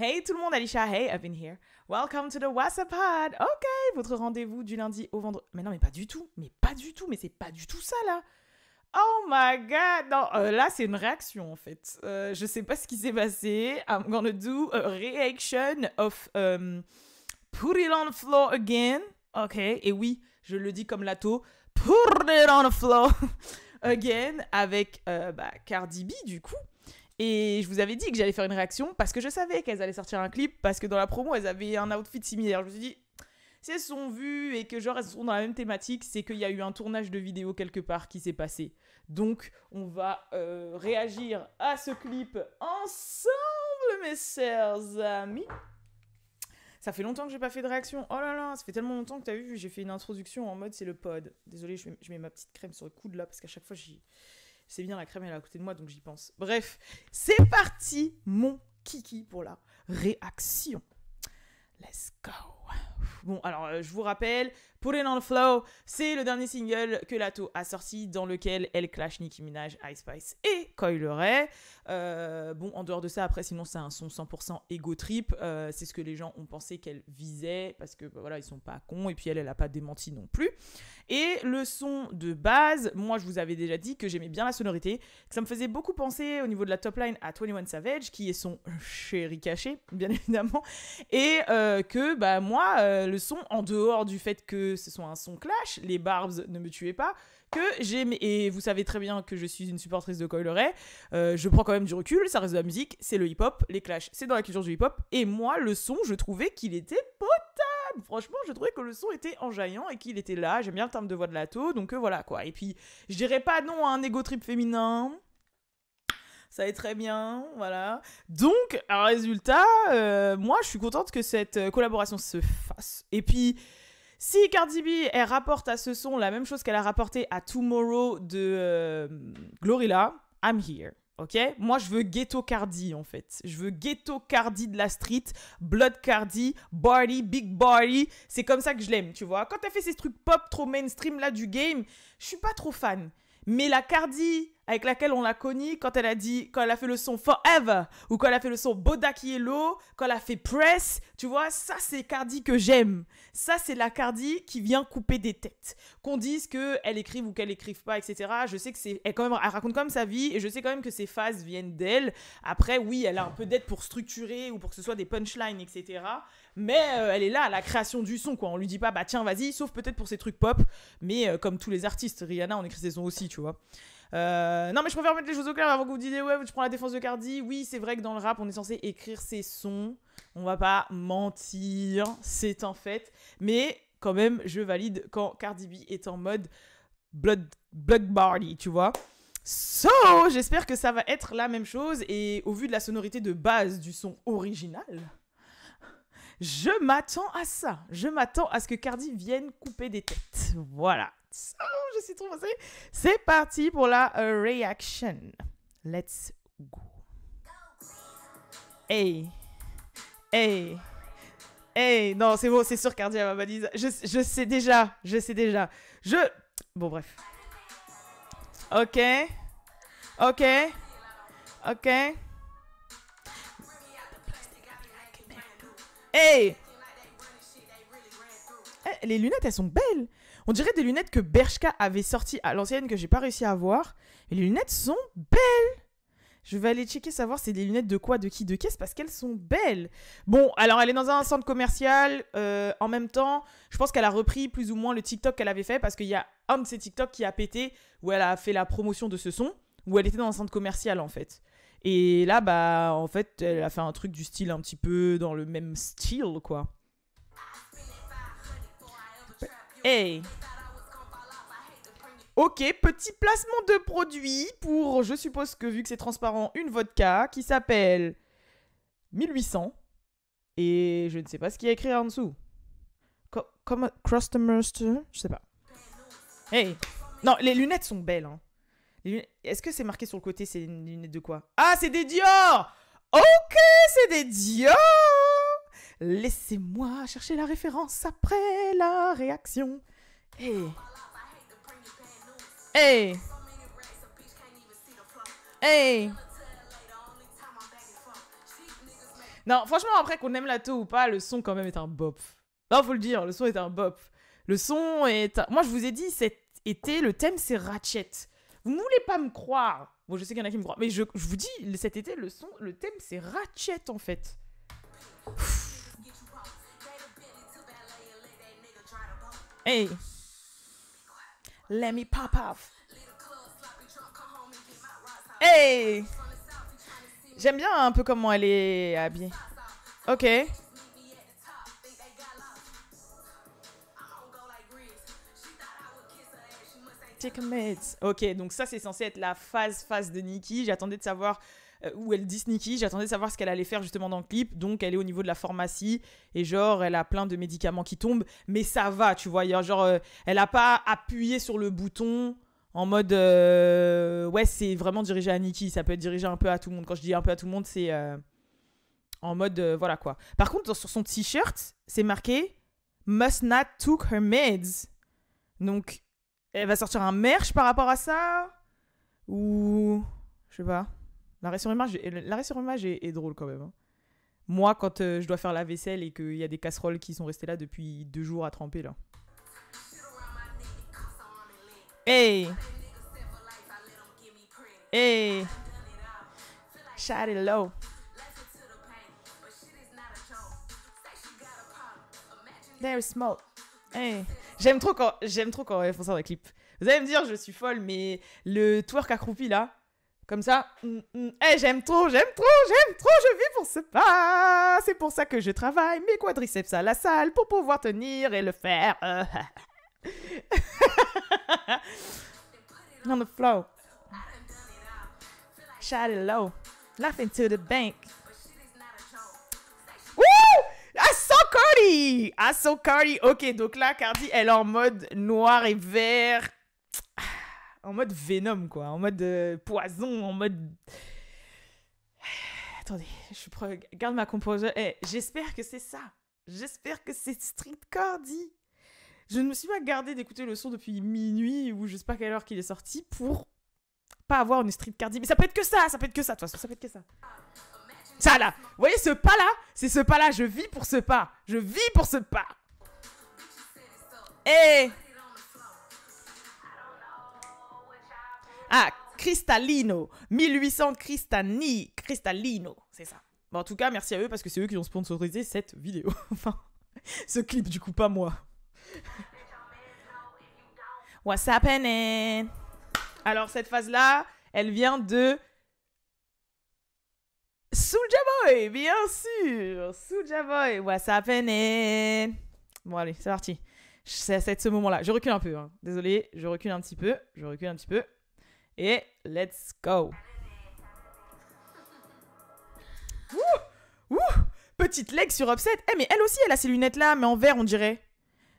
Hey tout le monde, Alicia, hey, I've been here. Welcome to the WhatsApp Pod. Ok, votre rendez-vous du lundi au vendredi. Mais non, mais pas du tout, mais pas du tout, mais c'est pas du tout ça là. Oh my god! Non, euh, là, c'est une réaction en fait. Euh, je sais pas ce qui s'est passé. I'm gonna do a reaction of um, Put It on the Floor Again. Ok, et oui, je le dis comme Lato. Put It on the Floor Again avec euh, bah, Cardi B du coup. Et je vous avais dit que j'allais faire une réaction parce que je savais qu'elles allaient sortir un clip, parce que dans la promo, elles avaient un outfit similaire. Je me suis dit, si elles sont vues et que genre elles sont dans la même thématique, c'est qu'il y a eu un tournage de vidéo quelque part qui s'est passé. Donc, on va euh, réagir à ce clip ensemble, mes chers amis. Ça fait longtemps que j'ai pas fait de réaction. Oh là là, ça fait tellement longtemps que as vu, j'ai fait une introduction en mode c'est le pod. Désolé, je mets, ma petite crème sur le coude là parce qu'à chaque fois j'y c'est bien, la crème, elle est à côté de moi, donc j'y pense. Bref, c'est parti, mon kiki, pour la réaction. Let's go. Bon, alors euh, je vous rappelle, Put It On The Flow, c'est le dernier single que Lato a sorti dans lequel elle clash Nicki Minaj, Ice Spice et Coil euh, bon, en dehors de ça, après, sinon, c'est un son 100% égo trip. Euh, c'est ce que les gens ont pensé qu'elle visait parce que bah, voilà, ils sont pas cons. Et puis elle, elle a pas démenti non plus. Et le son de base, moi, je vous avais déjà dit que j'aimais bien la sonorité, que ça me faisait beaucoup penser au niveau de la top line à 21 Savage, qui est son chéri caché, bien évidemment. Et euh, que, bah, moi, le son, en dehors du fait que ce soit un son clash, les Barbs ne me tuaient pas que j'aime. Et vous savez très bien que je suis une supportrice de Coil euh, je prends quand même du recul, ça reste de la musique, c'est le hip-hop, les clashs, c'est dans la culture du hip-hop. Et moi, le son, je trouvais qu'il était potable. Franchement, je trouvais que le son était enjaillant et qu'il était là. J'aime bien le terme de voix de lato, donc euh, voilà quoi. Et puis, je dirais pas non à un égo trip féminin ça est très bien, voilà. Donc, un résultat, euh, moi, je suis contente que cette collaboration se fasse. Et puis, si Cardi B, elle rapporte à ce son la même chose qu'elle a rapporté à Tomorrow de euh, Glorilla, I'm here. Ok Moi, je veux ghetto Cardi, en fait. Je veux ghetto Cardi de la street, blood Cardi, body, big body. C'est comme ça que je l'aime, tu vois. Quand elle fait ces trucs pop trop mainstream là du game, je suis pas trop fan. Mais la Cardi avec laquelle on l'a connue quand elle a dit, quand elle a fait le son Forever, ou quand elle a fait le son Bodak Yellow, quand elle a fait Press, tu vois, ça c'est Cardi que j'aime. Ça c'est la Cardi qui vient couper des têtes. Qu'on dise qu'elle écrive ou qu'elle n'écrive pas, etc. Je sais que c'est, elle quand même, elle raconte quand même sa vie, et je sais quand même que ses phases viennent d'elle. Après, oui, elle a un peu d'aide pour structurer ou pour que ce soit des punchlines, etc. Mais euh, elle est là à la création du son, quoi. On lui dit pas, bah tiens, vas-y, sauf peut-être pour ses trucs pop, mais euh, comme tous les artistes, Rihanna, on écrit ses sons aussi, tu vois. Euh, non, mais je préfère mettre les choses au clair avant que vous disiez, ouais, tu prends la défense de Cardi. Oui, c'est vrai que dans le rap, on est censé écrire ses sons. On va pas mentir, c'est en fait. Mais quand même, je valide quand Cardi B est en mode blood, blood Barley, tu vois. So, j'espère que ça va être la même chose. Et au vu de la sonorité de base du son original, je m'attends à ça. Je m'attends à ce que Cardi vienne couper des têtes. Voilà. Oh, je suis trop passée. C'est parti pour la euh, reaction. Let's go. Hey. Hey. Hey. Non, c'est bon, c'est sûr, Cardia ma Je, je sais déjà. Je sais déjà. Je. Bon, bref. Ok. Ok. Ok. Hey! Eh, les lunettes, elles sont belles! On dirait des lunettes que Bershka avait sorties à l'ancienne que j'ai pas réussi à voir. Et les lunettes sont belles je vais aller checker savoir c'est des lunettes de quoi, de qui, de qu'est-ce, parce qu'elles sont belles. Bon, alors elle est dans un centre commercial. Euh, en même temps, je pense qu'elle a repris plus ou moins le TikTok qu'elle avait fait, parce qu'il y a un de ces TikTok qui a pété, où elle a fait la promotion de ce son, où elle était dans un centre commercial en fait. Et là, bah, en fait, elle a fait un truc du style un petit peu dans le même style, quoi. Hey Ok, petit placement de produit pour, je suppose que vu que c'est transparent, une vodka qui s'appelle 1800. Et je ne sais pas ce qu'il y a écrit en dessous. comme je sais pas. Hey Non, les lunettes sont belles. Hein. Est-ce que c'est marqué sur le côté C'est une lunette de quoi Ah, c'est des Dior Ok, c'est des Dior Laissez-moi chercher la référence après la réaction. Hey. Eh. Eh. Hey. Eh. Hey. Non, franchement, après qu'on aime la taux ou pas, le son quand même est un bop. Non, faut le dire, le son est un bop. Le son est... Moi, je vous ai dit, cet été, le thème, c'est Ratchet. Vous ne voulez pas me croire. Bon, je sais qu'il y en a qui me croient, mais je, je vous dis, cet été, le son, le thème, c'est Ratchet, en fait. Hey. Let me pop off. Hey. J'aime bien un peu comment elle est habillée. Ok. Take Ok, donc ça c'est censé être la phase phase de Nikki. J'attendais de savoir euh, où elle dit Sneaky. J'attendais de savoir ce qu'elle allait faire justement dans le clip. Donc, elle est au niveau de la pharmacie et genre, elle a plein de médicaments qui tombent. Mais ça va, tu vois. Genre, euh, elle a pas appuyé sur le bouton en mode euh, ouais c'est vraiment dirigé à Nikki ça peut être dirigé un peu à tout le monde quand je dis un peu à tout le monde c'est en mode voilà quoi par contre sur son t-shirt c'est marqué must not took her meds donc elle va sortir un merch par rapport à ça ou je sais pas L'arrêt sur image, l'arrêt sur est, drôle quand même. Hein. Moi, quand euh, je dois faire la vaisselle et qu'il y a des casseroles qui sont restées là depuis deux jours à tremper, là. Hey! Hey! Shout it low. Hey. J'aime trop quand j'aime trop quand ils font ça dans les clips. Vous allez me dire je suis folle mais le twerk accroupi là, comme ça, mm, mm. eh j'aime trop, j'aime trop, j'aime trop, je vis pour ce pas. C'est pour ça que je travaille mes quadriceps à la salle pour pouvoir tenir et le faire. On the flow. shout it low. Laughing to the bank. Woo! I saw Cardi! I saw Cardi. Ok, donc là, Cardi, elle est en mode noir et vert en mode Venom, quoi. En mode euh, poison, en mode. Attendez, je garde ma composure. Hey, eh, J'espère que c'est ça. J'espère que c'est Street Cardi. Je ne me suis pas gardé d'écouter le son depuis minuit ou je sais pas quelle heure qu'il est sorti pour pas avoir une Street Cardi. Mais ça peut être que ça, ça peut être que ça, de toute façon, ça peut être que ça. Ça là, vous voyez ce pas là C'est ce pas là, je vis pour ce pas. Je vis pour ce pas. Eh Ah, Cristallino. 1800 Cristani. Cristallino. C'est ça. Bon, en tout cas, merci à eux parce que c'est eux qui ont sponsorisé cette vidéo. enfin, ce clip, du coup, pas moi. What's happening? Alors, cette phase-là, elle vient de. Soulja Boy, bien sûr! Soulja Boy, what's happening? Bon, allez, c'est parti. C'est ce moment-là. Je recule un peu. Hein. Désolé, je recule un petit peu. Je recule un petit peu. Et let's go! Petite leg sur Offset. Eh, mais elle aussi, elle a ses lunettes-là, mais en vert, on dirait.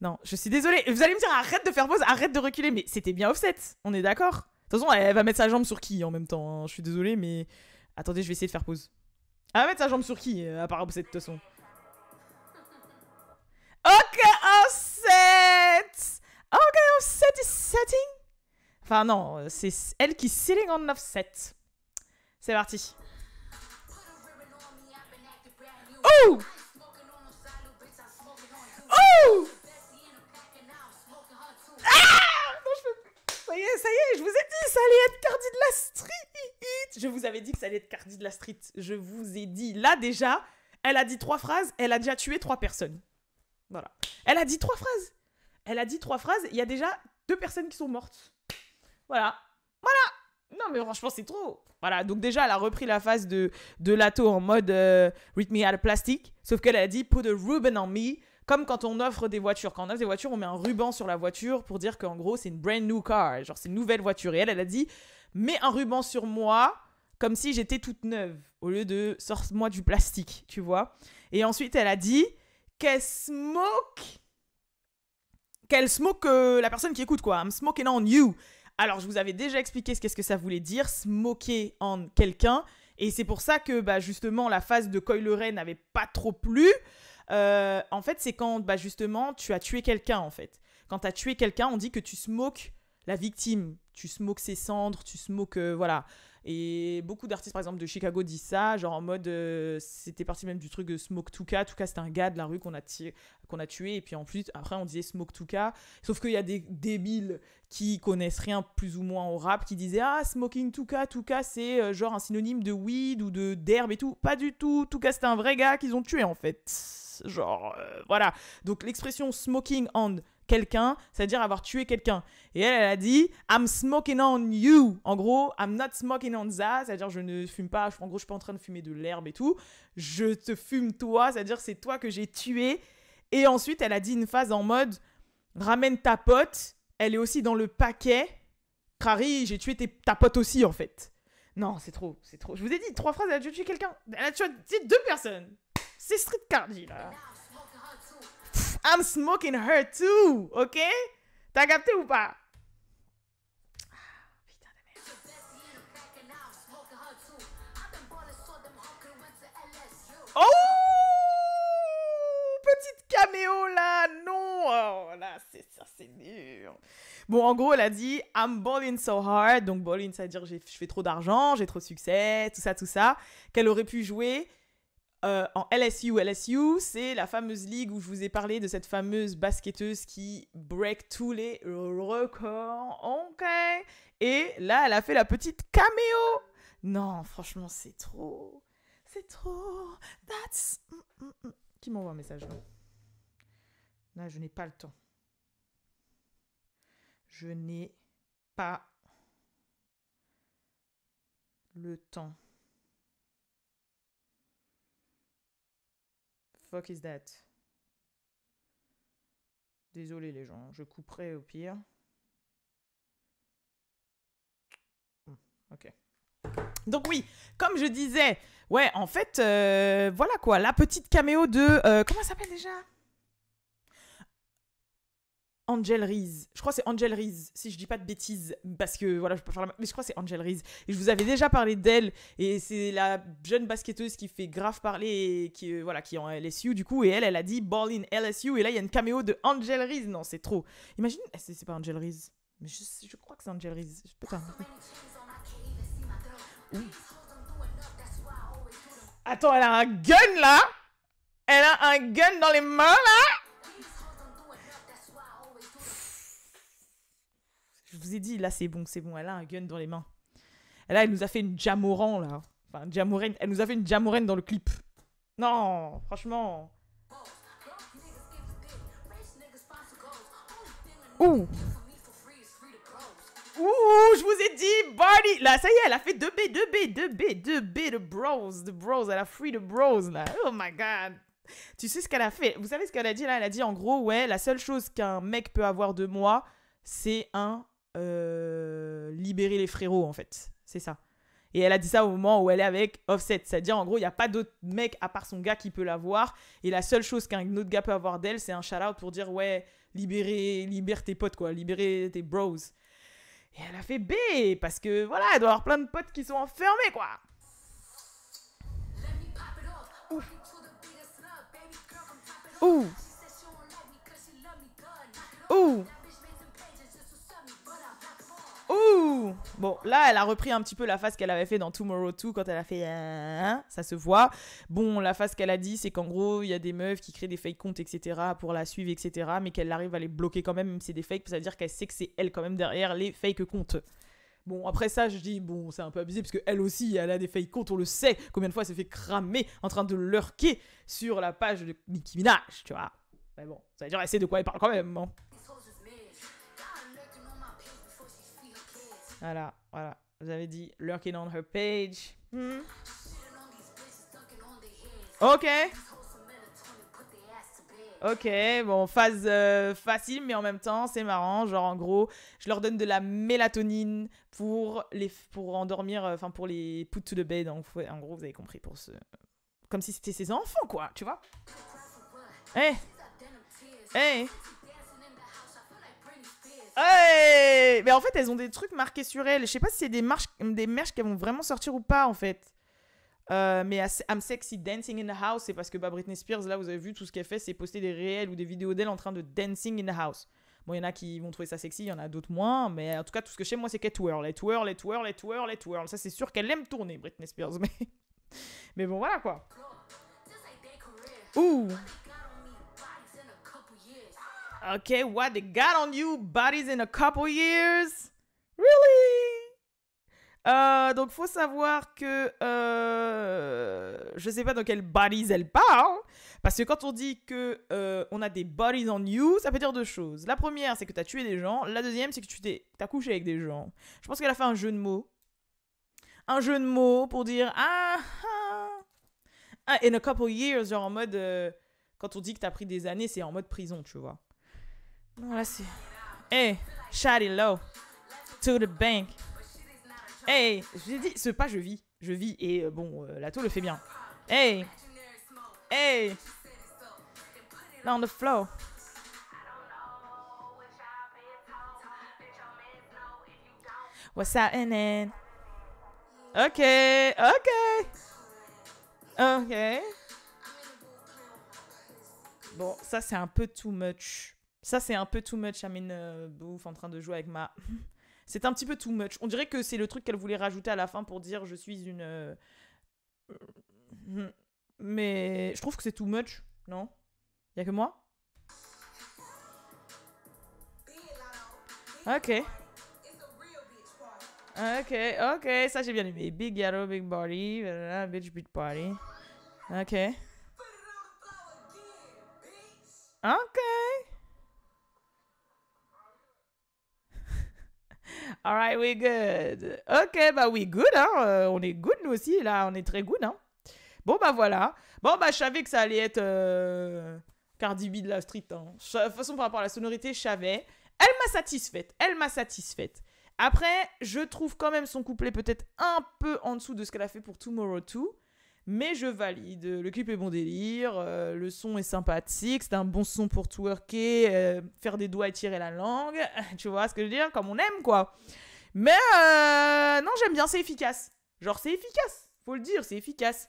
Non, je suis désolée. Vous allez me dire, arrête de faire pause, arrête de reculer. Mais c'était bien Offset, on est d'accord De toute façon, elle va mettre sa jambe sur qui en même temps hein. Je suis désolée, mais... Attendez, je vais essayer de faire pause. Elle va mettre sa jambe sur qui, euh, à part Offset, de toute façon Ok, Offset Ok, Offset is setting Enfin non, euh, c'est elle qui Ceiling on offset. C'est parti. Oh Oh ah non, je... Ça y est, ça y est, je vous ai dit, ça allait être Cardi de la Street. Je vous avais dit que ça allait être Cardi de la Street. Je vous ai dit, là déjà, elle a dit trois phrases, elle a déjà tué trois personnes. Voilà. Elle a dit trois phrases. Elle a dit trois phrases, il y a déjà deux personnes qui sont mortes. Voilà. Voilà. Non, mais franchement, c'est trop. Voilà. Donc, déjà, elle a repris la phase de, de Lato en mode euh, of plastique. Sauf qu'elle a dit put a ribbon on me. Comme quand on offre des voitures. Quand on offre des voitures, on met un ruban sur la voiture pour dire qu'en gros, c'est une brand new car. Genre, c'est une nouvelle voiture. Et elle, elle a dit mets un ruban sur moi comme si j'étais toute neuve au lieu de sors-moi du plastique, tu vois. Et ensuite, elle a dit qu'elle smoke qu'elle smoke euh, la personne qui écoute quoi. I'm smoking on you. Alors, je vous avais déjà expliqué ce qu'est-ce que ça voulait dire, se moquer en quelqu'un. Et c'est pour ça que, bah, justement, la phase de Coileret n'avait pas trop plu. Euh, en fait, c'est quand, bah, justement, tu as tué quelqu'un, en fait. Quand tu as tué quelqu'un, on dit que tu se moques la victime. Tu se moques ses cendres, tu se moques, euh, voilà, et beaucoup d'artistes, par exemple, de Chicago disent ça, genre en mode, euh, c'était parti même du truc de Smoke tout cas c'est un gars de la rue qu'on a, qu'on a tué. Et puis en plus, après, on disait Smoke Tuka. Sauf qu'il y a des débiles qui connaissent rien plus ou moins au rap qui disaient Ah, Smoking tout cas c'est euh, genre un synonyme de weed ou de d'herbe et tout. Pas du tout. cas c'est un vrai gars qu'ils ont tué en fait. Genre, euh, voilà. Donc l'expression Smoking and quelqu'un, c'est-à-dire avoir tué quelqu'un. Et elle, elle a dit I'm smoking on you. En gros, I'm not smoking on that, c'est-à-dire je ne fume pas, en gros, je suis pas en train de fumer de l'herbe et tout. Je te fume toi, c'est-à-dire c'est toi que j'ai tué. Et ensuite, elle a dit une phase en mode ramène ta pote, elle est aussi dans le paquet. Crary, j'ai tué ta pote aussi en fait. Non, c'est trop, c'est trop. Je vous ai dit trois phrases, elle a tué quelqu'un. Elle a tué deux personnes. C'est street cardi là. I'm smoking her too, ok? T'as capté ou pas? Oh Petite caméo là, non Oh là, c'est ça, c'est dur. Bon, en gros, elle a dit I'm balling so hard. Donc, balling, ça veut dire je fais trop d'argent, j'ai trop de succès, tout ça, tout ça. Qu'elle aurait pu jouer euh, en LSU. LSU, c'est la fameuse ligue où je vous ai parlé de cette fameuse basketteuse qui break tous les records. Ok. Et là, elle a fait la petite caméo. Non, franchement, c'est trop. C'est trop. That's. Mm, mm, mm. Qui m'envoie un message là Là, je n'ai pas le temps. Je n'ai pas le temps. fuck is that Désolé les gens, je couperai au pire. Hmm, ok. Donc oui, comme je disais, ouais, en fait, euh, voilà quoi, la petite caméo de... Euh, comment ça s'appelle déjà Angel Reese. Je crois que c'est Angel Reese, si je dis pas de bêtises, parce que voilà, je peux faire la... Mais je crois que c'est Angel Reese. Et je vous avais déjà parlé d'elle, et c'est la jeune basketteuse qui fait grave parler, et qui, euh, voilà, qui est en LSU du coup, et elle, elle a dit Ball in LSU, et là il y a une caméo de Angel Reese. Non, c'est trop. Imagine, eh, c'est pas Angel Reese, mais je, crois que c'est Angel Reese. Putain. Attends, elle a un gun là Elle a un gun dans les mains là dit, là, c'est bon, c'est bon, elle a un gun dans les mains. Et là, elle nous a fait une jamoran, là. Enfin, elle nous a fait une jamoran dans le clip. Non, franchement. Ouh. Ouh, je vous ai dit, Barney Là, ça y est, elle a fait 2B, 2B, 2B, 2B de bros, de bros. Elle a free de bros, là. Oh my god. Tu sais ce qu'elle a fait Vous savez ce qu'elle a dit, là Elle a dit, en gros, ouais, la seule chose qu'un mec peut avoir de moi, c'est un euh, libérer les frérots, en fait. C'est ça. Et elle a dit ça au moment où elle est avec Offset. C'est-à-dire, en gros, il n'y a pas d'autre mec à part son gars qui peut l'avoir. Et la seule chose qu'un autre gars peut avoir d'elle, c'est un shout-out pour dire, ouais, libérer, libère tes potes, quoi. Libérer tes bros. Et elle a fait B, parce que, voilà, elle doit avoir plein de potes qui sont enfermés, quoi. Ouh. Ouh. Ouh Bon, là, elle a repris un petit peu la face qu'elle avait fait dans Tomorrow 2 quand elle a fait hein, ça se voit. Bon, la face qu'elle a dit, c'est qu'en gros, il y a des meufs qui créent des fake comptes, etc., pour la suivre, etc., mais qu'elle arrive à les bloquer quand même, même si c'est des fakes, ça veut dire qu'elle sait que c'est elle quand même derrière les fake comptes. Bon, après ça, je dis, bon, c'est un peu abusé, parce qu'elle aussi, elle a des fake comptes, on le sait, combien de fois elle s'est fait cramer en train de lurker sur la page de Mickey Minaj, tu vois. Mais bon, ça veut dire, elle sait de quoi elle parle quand même, hein. Voilà, voilà. Vous avez dit lurking on her page. Hmm. Ok. Ok, bon, phase euh, facile, mais en même temps, c'est marrant. Genre, en gros, je leur donne de la mélatonine pour les pour endormir, euh, enfin, pour les put to the bed. Donc, en gros, vous avez compris, pour ce... Comme si c'était ses enfants, quoi, tu vois Eh hey. Eh. Ouais Mais en fait, elles ont des trucs marqués sur elles. Je sais pas si c'est des, marches, des merches qu'elles vont vraiment sortir ou pas, en fait. Euh, mais I'm Sexy Dancing in the House, c'est parce que bah, Britney Spears, là, vous avez vu, tout ce qu'elle fait, c'est poster des réels ou des vidéos d'elle en train de dancing in the house. Bon, il y en a qui vont trouver ça sexy, il y en a d'autres moins, mais en tout cas, tout ce que je sais, moi, c'est qu'elle twirl, elle twirl, elle twirl, Ça, c'est sûr qu'elle aime tourner, Britney Spears, mais... mais bon, voilà, quoi. Ouh Ok, what they got on you, bodies in a couple years? Really? Euh, donc, faut savoir que euh, je sais pas dans quelle bodies elle parle, parce que quand on dit que euh, on a des bodies on you, ça peut dire deux choses. La première, c'est que t'as tué des gens. La deuxième, c'est que tu t'as couché avec des gens. Je pense qu'elle a fait un jeu de mots, un jeu de mots pour dire ah, ah, ah in a couple years, genre en mode euh, quand on dit que t'as pris des années, c'est en mode prison, tu vois. Non là, c'est... Hey, Shady low. To the bank. Hey, je dit, ce pas, je vis. Je vis et euh, bon, euh, la tour le fait bien. Hey. Hey. On the flow. What's happening? Ok, ok. Ok. Bon, ça c'est un peu too much. Ça, c'est un peu too much, Amine Bouf, euh, en train de jouer avec ma. c'est un petit peu too much. On dirait que c'est le truc qu'elle voulait rajouter à la fin pour dire je suis une. Euh, Mais je trouve que c'est too much, non Y'a que moi Ok. Ok, ok, ça j'ai bien aimé. Big yellow, big body, bitch, big party. Ok. Ok. Alright, we good. Ok, bah we're good, hein. Euh, on est good, nous aussi, là. On est très good, hein. Bon, bah voilà. Bon, bah je savais que ça allait être euh, Cardi B de la street. Hein. De toute façon, par rapport à la sonorité, je savais. Elle m'a satisfaite. Elle m'a satisfaite. Après, je trouve quand même son couplet peut-être un peu en dessous de ce qu'elle a fait pour Tomorrow 2. Mais je valide. Le clip est bon délire, euh, le son est sympathique, c'est un bon son pour twerker, euh, faire des doigts et tirer la langue. tu vois ce que je veux dire Comme on aime, quoi. Mais euh, non, j'aime bien, c'est efficace. Genre, c'est efficace. Faut le dire, c'est efficace.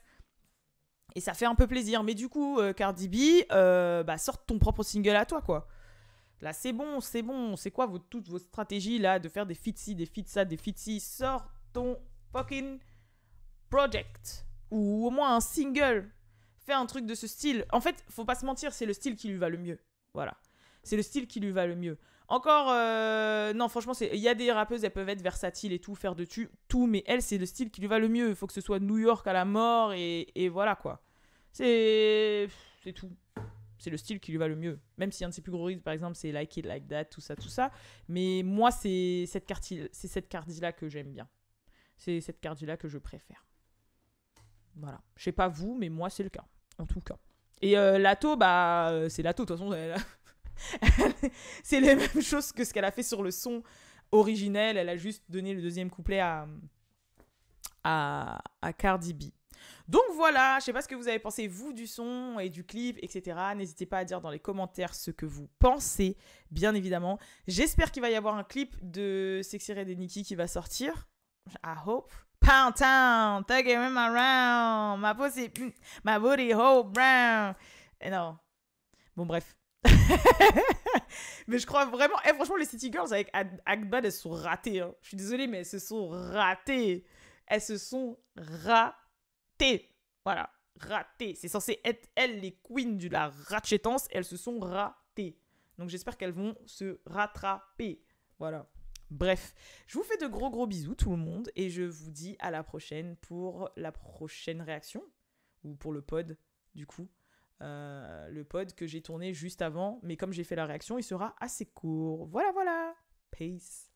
Et ça fait un peu plaisir. Mais du coup, Cardi B, bah, sorte ton propre single à toi, quoi. Là, c'est bon, c'est bon. C'est quoi toutes vos stratégies, là, de faire des fitsi, des fitsa, des fitsi sort Sors ton fucking project ou au moins un single. fait un truc de ce style. En fait, faut pas se mentir, c'est le style qui lui va le mieux. Voilà. C'est le style qui lui va le mieux. Encore, euh, non, franchement, il y a des rappeuses, elles peuvent être versatiles et tout, faire de tout, mais elle, c'est le style qui lui va le mieux. Il faut que ce soit New York à la mort et, voilà quoi. C'est. C'est tout. C'est le style qui lui va le mieux. Même si un de ses plus gros rides, par exemple, c'est Like It, Like That, tout ça, tout ça. Mais moi, c'est cette carte-là que j'aime bien. C'est cette carte-là que je préfère. Voilà. Je sais pas vous, mais moi, c'est le cas. En tout cas. Et euh, Lato, bah, euh, c'est Lato, de toute façon. c'est les mêmes choses que ce qu'elle a fait sur le son originel. Elle a juste donné le deuxième couplet à, à, à Cardi B. Donc voilà, je sais pas ce que vous avez pensé, vous, du son et du clip, etc. N'hésitez pas à dire dans les commentaires ce que vous pensez, bien évidemment. J'espère qu'il va y avoir un clip de Sexy Red et Nikki qui va sortir. I hope. Pound town, thugging him around. My pussy, mm, my booty, whole brown. Et non. Bon, bref. mais je crois vraiment. Et eh, franchement, les City Girls avec Agbad, elles sont ratées. Hein. Je suis désolée, mais elles se sont ratées. Elles se sont ratées. Voilà, ratées. C'est censé être elles les queens de la ratchetance. Elles se sont ratées. Donc j'espère qu'elles vont se rattraper. Voilà. Bref, je vous fais de gros gros bisous tout le monde et je vous dis à la prochaine pour la prochaine réaction ou pour le pod du coup. Euh, le pod que j'ai tourné juste avant, mais comme j'ai fait la réaction, il sera assez court. Voilà, voilà. Peace.